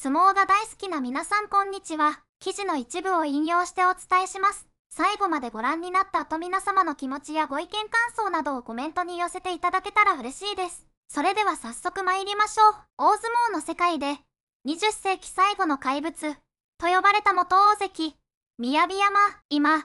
相撲が大好きな皆さんこんにちは。記事の一部を引用してお伝えします。最後までご覧になった後皆様の気持ちやご意見感想などをコメントに寄せていただけたら嬉しいです。それでは早速参りましょう。大相撲の世界で、20世紀最後の怪物、と呼ばれた元大関、雅山、今、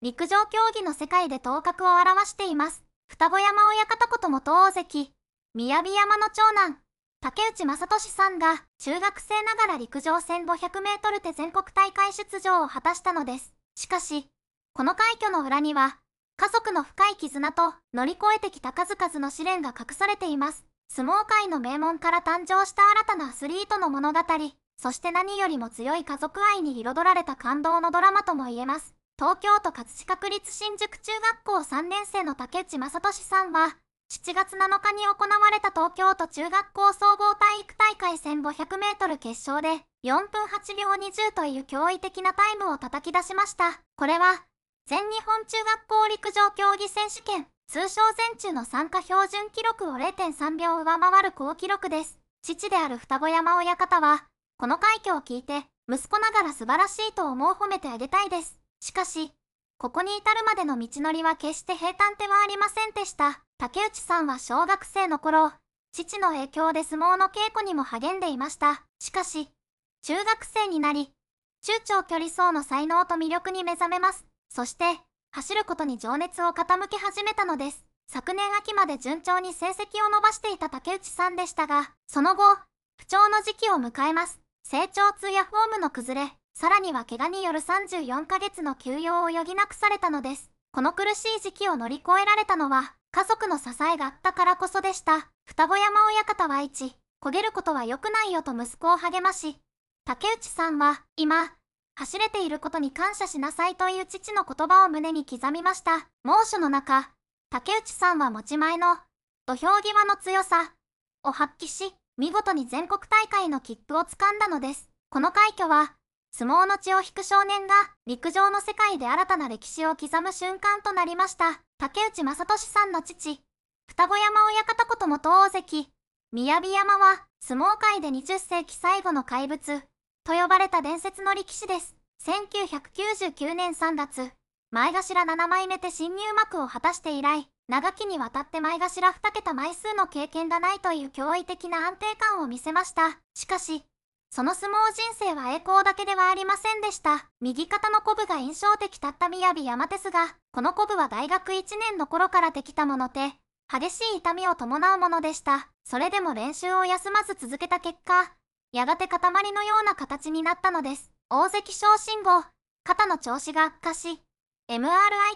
陸上競技の世界で頭角を現しています。双子山親方こと元大関、雅山の長男、竹内正俊さんが中学生ながら陸上 1500m で全国大会出場を果たしたのです。しかし、この快挙の裏には、家族の深い絆と乗り越えてきた数々の試練が隠されています。相撲界の名門から誕生した新たなアスリートの物語、そして何よりも強い家族愛に彩られた感動のドラマとも言えます。東京都葛飾区立新宿中学校3年生の竹内正俊さんは、7月7日に行われた東京都中学校総合体育大会 1500m 決勝で4分8秒20という驚異的なタイムを叩き出しました。これは全日本中学校陸上競技選手権通称全中の参加標準記録を0.3秒上回る好記録です。父である双子山親方はこの快挙を聞いて息子ながら素晴らしいと思う褒めてあげたいです。しかし、ここに至るまでの道のりは決して平坦ではありませんでした。竹内さんは小学生の頃、父の影響で相撲の稽古にも励んでいました。しかし、中学生になり、中長距離走の才能と魅力に目覚めます。そして、走ることに情熱を傾け始めたのです。昨年秋まで順調に成績を伸ばしていた竹内さんでしたが、その後、不調の時期を迎えます。成長痛やフォームの崩れ、さらには怪我による34ヶ月の休養を余儀なくされたのです。この苦しい時期を乗り越えられたのは、家族の支えがあったからこそでした。双子山親方は一、焦げることは良くないよと息子を励まし、竹内さんは、今、走れていることに感謝しなさいという父の言葉を胸に刻みました。猛暑の中、竹内さんは持ち前の土俵際の強さを発揮し、見事に全国大会の切符をつかんだのです。この快挙は、相撲の血を引く少年が陸上の世界で新たな歴史を刻む瞬間となりました竹内正俊さんの父双子山親方こと元大関雅山は相撲界で20世紀最後の怪物と呼ばれた伝説の力士です1999年3月前頭7枚目で新入幕を果たして以来長きにわたって前頭2桁枚数の経験がないという驚異的な安定感を見せましたしかしその相撲人生は栄光だけではありませんでした。右肩のコブが印象的だった雅山ですが、このコブは大学1年の頃からできたもので、激しい痛みを伴うものでした。それでも練習を休まず続けた結果、やがて塊のような形になったのです。大関昇進後、肩の調子が悪化し、MRI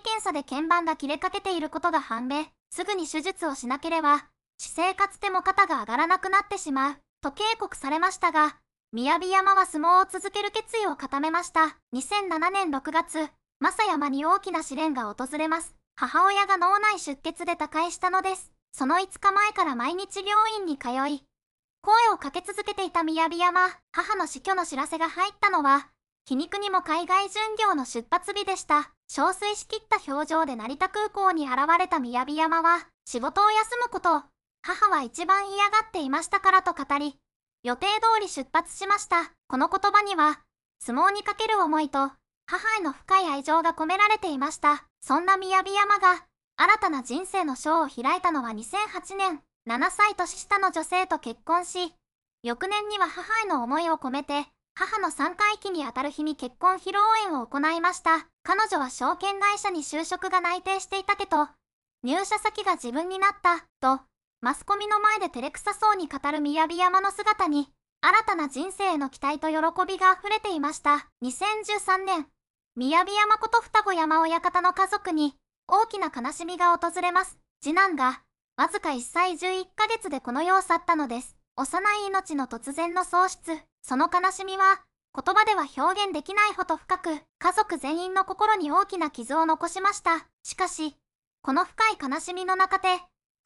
検査で鍵盤が切れかけていることが判明。すぐに手術をしなければ、私生活でも肩が上がらなくなってしまう、と警告されましたが、雅山は相撲を続ける決意を固めました。2007年6月、正山に大きな試練が訪れます。母親が脳内出血で他界したのです。その5日前から毎日病院に通い、声をかけ続けていた雅山、母の死去の知らせが入ったのは、皮肉にも海外巡業の出発日でした。憔悴しきった表情で成田空港に現れた雅山は、仕事を休むこと母は一番嫌がっていましたからと語り、予定通り出発しました。この言葉には、相撲にかける思いと、母への深い愛情が込められていました。そんな雅山が、新たな人生の章を開いたのは2008年、7歳年下の女性と結婚し、翌年には母への思いを込めて、母の3回忌にあたる日に結婚披露宴を行いました。彼女は証券会社に就職が内定していたけど、入社先が自分になった、と、マスコミの前で照れくさそうに語る雅山の姿に、新たな人生への期待と喜びが溢れていました。2013年、雅山こと双子山親方の家族に、大きな悲しみが訪れます。次男が、わずか1歳11ヶ月でこの世を去ったのです。幼い命の突然の喪失、その悲しみは、言葉では表現できないほど深く、家族全員の心に大きな傷を残しました。しかし、この深い悲しみの中で、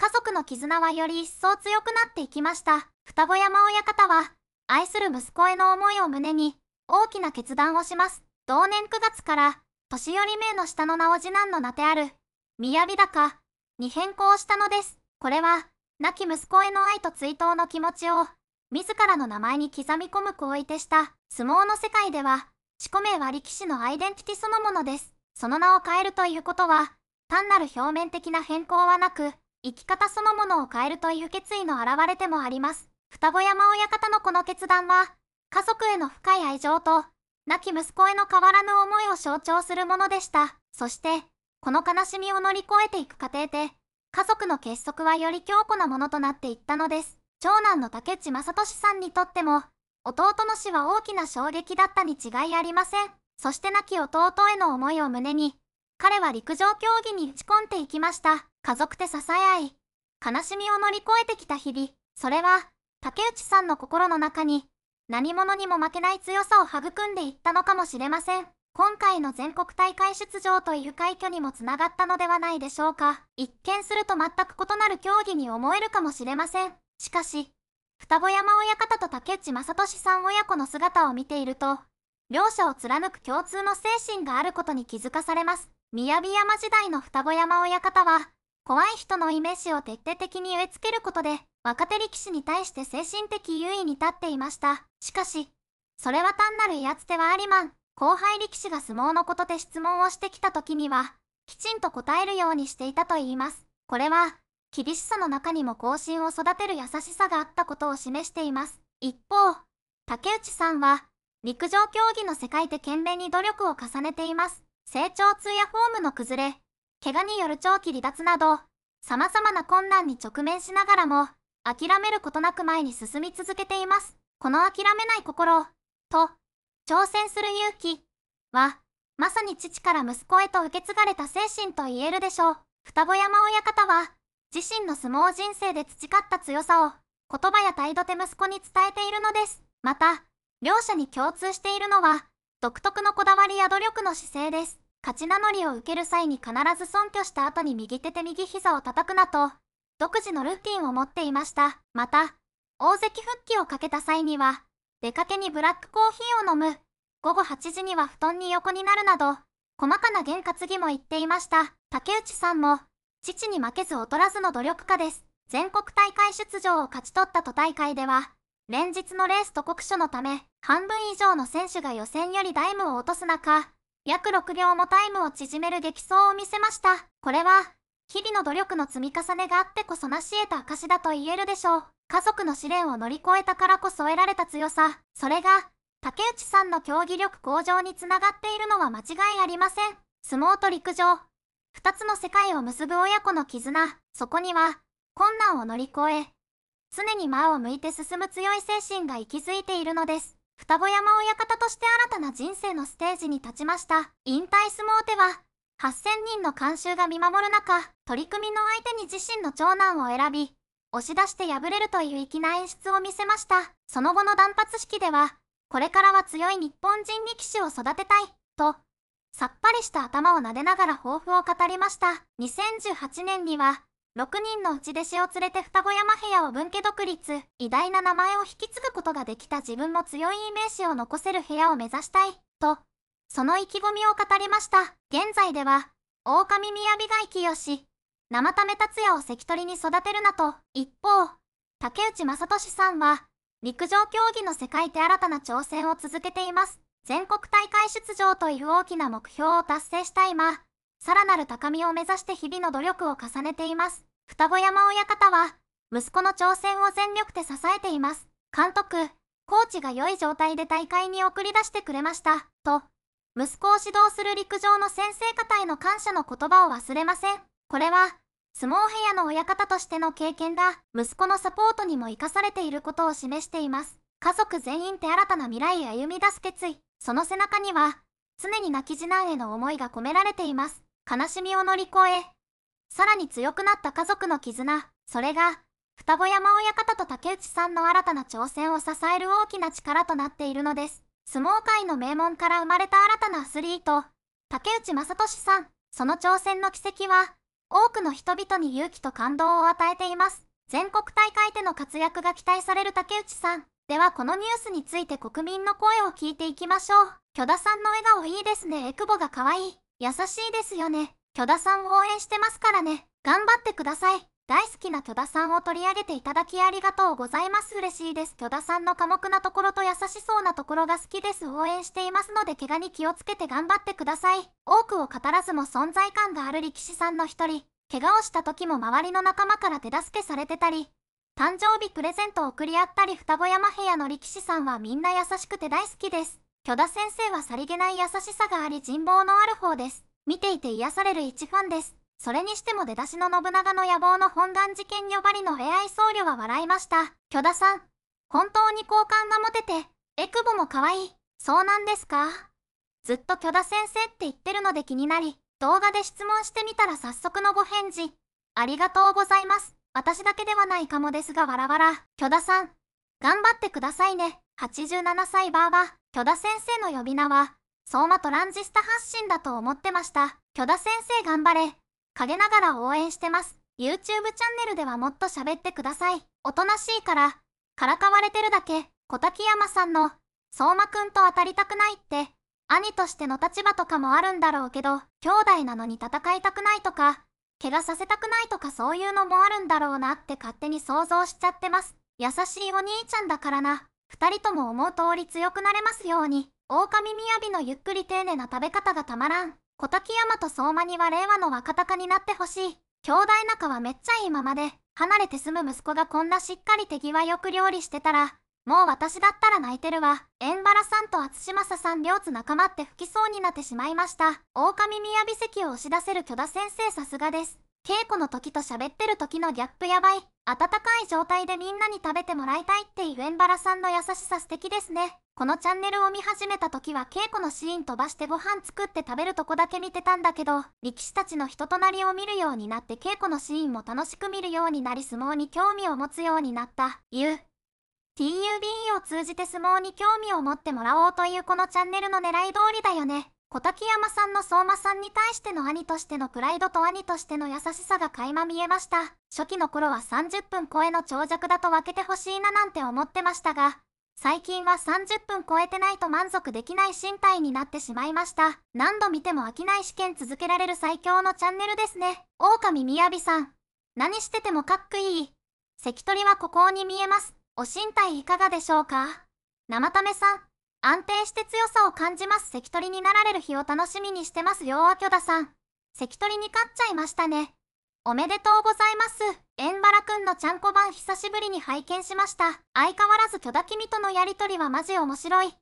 家族の絆はより一層強くなっていきました。双子山親方は、愛する息子への思いを胸に、大きな決断をします。同年9月から、年寄り名の下の名を次男の名である、宮雅高に変更したのです。これは、亡き息子への愛と追悼の気持ちを、自らの名前に刻み込む行為でした。相撲の世界では、四股名は力士のアイデンティティそのものです。その名を変えるということは、単なる表面的な変更はなく、生き方そのものを変えるという決意の表れでもあります。双子山親方のこの決断は、家族への深い愛情と、亡き息子への変わらぬ思いを象徴するものでした。そして、この悲しみを乗り越えていく過程で、家族の結束はより強固なものとなっていったのです。長男の竹内正俊さんにとっても、弟の死は大きな衝撃だったに違いありません。そして亡き弟への思いを胸に、彼は陸上競技に打ち込んでいきました。家族で支え合い、悲しみを乗り越えてきた日々、それは、竹内さんの心の中に、何者にも負けない強さを育んでいったのかもしれません。今回の全国大会出場という快挙にもつながったのではないでしょうか。一見すると全く異なる競技に思えるかもしれません。しかし、双子山親方と竹内正俊さん親子の姿を見ていると、両者を貫く共通の精神があることに気づかされます。雅山時代の双子山親方は、怖い人のイメージを徹底的に植え付けることで、若手力士に対して精神的優位に立っていました。しかし、それは単なる威圧ではありまん。後輩力士が相撲のことで質問をしてきた時には、きちんと答えるようにしていたと言います。これは、厳しさの中にも後進を育てる優しさがあったことを示しています。一方、竹内さんは、陸上競技の世界で懸命に努力を重ねています。成長痛やフォームの崩れ、怪我による長期離脱など、様々な困難に直面しながらも、諦めることなく前に進み続けています。この諦めない心、と、挑戦する勇気、は、まさに父から息子へと受け継がれた精神と言えるでしょう。双子山親方は、自身の相撲人生で培った強さを、言葉や態度で息子に伝えているのです。また、両者に共通しているのは、独特のこだわりや努力の姿勢です。勝ち名乗りを受ける際に必ず損拠した後に右手で右膝を叩くなと、独自のルーティンを持っていました。また、大関復帰をかけた際には、出かけにブラックコーヒーを飲む、午後8時には布団に横になるなど、細かな験担ぎも言っていました。竹内さんも、父に負けず劣らずの努力家です。全国大会出場を勝ち取った都大会では、連日のレースと酷暑のため、半分以上の選手が予選よりダイムを落とす中、約6秒もタイムを縮める激走を見せました。これは、日々の努力の積み重ねがあってこそ成し得た証だと言えるでしょう。家族の試練を乗り越えたからこそ得られた強さ、それが、竹内さんの競技力向上につながっているのは間違いありません。相撲と陸上、二つの世界を結ぶ親子の絆、そこには、困難を乗り越え、常に前を向いて進む強い精神が息づいているのです。双子山親方として新たな人生のステージに立ちました。引退相撲では、8000人の観衆が見守る中、取り組みの相手に自身の長男を選び、押し出して敗れるという粋な演出を見せました。その後の断髪式では、これからは強い日本人力士を育てたい、と、さっぱりした頭を撫でながら抱負を語りました。2018年には、6人の内弟子を連れて双子山部屋を分家独立、偉大な名前を引き継ぐことができた自分も強いイメージを残せる部屋を目指したい、と、その意気込みを語りました。現在では、狼宮美よし生ため達也を関取に育てるなと、一方、竹内正俊さんは、陸上競技の世界で新たな挑戦を続けています。全国大会出場という大きな目標を達成した今、さらなる高みを目指して日々の努力を重ねています。双子山親方は、息子の挑戦を全力で支えています。監督、コーチが良い状態で大会に送り出してくれました。と、息子を指導する陸上の先生方への感謝の言葉を忘れません。これは、相撲部屋の親方としての経験が、息子のサポートにも生かされていることを示しています。家族全員で新たな未来へ歩み出す決意。その背中には、常に泣き次男への思いが込められています。悲しみを乗り越え、さらに強くなった家族の絆、それが、双子山親方と竹内さんの新たな挑戦を支える大きな力となっているのです。相撲界の名門から生まれた新たなアスリート、竹内正俊さん、その挑戦の軌跡は、多くの人々に勇気と感動を与えています。全国大会での活躍が期待される竹内さん。ではこのニュースについて国民の声を聞いていきましょう。許田さんの笑顔いいですね。エクボが可愛い。優しいですよね。戸田さん応援してますからね。頑張ってください。大好きな戸田さんを取り上げていただきありがとうございます。嬉しいです。戸田さんの寡黙なところと優しそうなところが好きです。応援していますので、怪我に気をつけて頑張ってください。多くを語らずも存在感がある力士さんの一人。怪我をした時も周りの仲間から手助けされてたり、誕生日プレゼントを送り合ったり双子山部屋の力士さんはみんな優しくて大好きです。許田先生はさりげない優しさがあり人望のある方です。見ていて癒される一ファンです。それにしても出だしの信長の野望の本願事件呼ばりの AI 僧侶は笑いました。許田さん、本当に好感が持てて、エクボも可愛い。そうなんですかずっと許田先生って言ってるので気になり、動画で質問してみたら早速のご返事。ありがとうございます。私だけではないかもですがわらわら。許田さん、頑張ってくださいね。87歳ばあば、許田先生の呼び名は、相馬トランジスタ発信だと思ってました。許田先生頑張れ。陰ながら応援してます。YouTube チャンネルではもっと喋ってください。おとなしいから、からかわれてるだけ、小滝山さんの、相馬くんと当たりたくないって、兄としての立場とかもあるんだろうけど、兄弟なのに戦いたくないとか、怪我させたくないとかそういうのもあるんだろうなって勝手に想像しちゃってます。優しいお兄ちゃんだからな。二人とも思う通り強くなれますように。狼みやびのゆっくり丁寧な食べ方がたまらん。小滝山と相馬には令和の若鷹になってほしい。兄弟仲はめっちゃいいままで、離れて住む息子がこんなしっかり手際よく料理してたら、もう私だったら泣いてるわ。エンバラさんと厚島さん両津仲間って吹きそうになってしまいました。狼みやび席を押し出せる許田先生さすがです。稽古の時と喋ってる時のギャップやばい。温かい状態でみんなに食べてもらいたいっていうエンバラさんの優しさ素敵ですね。このチャンネルを見始めた時は稽古のシーン飛ばしてご飯作って食べるとこだけ見てたんだけど、力士たちの人となりを見るようになって稽古のシーンも楽しく見るようになり相撲に興味を持つようになった。ゆう。TUBE を通じて相撲に興味を持ってもらおうというこのチャンネルの狙い通りだよね。小滝山さんの相馬さんに対しての兄としてのプライドと兄としての優しさが垣間見えました。初期の頃は30分超えの長尺だと分けてほしいななんて思ってましたが、最近は30分超えてないと満足できない身体になってしまいました。何度見ても飽きない試験続けられる最強のチャンネルですね。狼みやびさん。何しててもかっこいい。関取はここに見えます。お身体いかがでしょうか生ためさん。安定して強さを感じます関取になられる日を楽しみにしてますよあきださん。関取に勝っちゃいましたね。おめでとうございます。エンバラくんのちゃんこ版久しぶりに拝見しました。相変わらず巨田君とのやりとりはマジ面白い。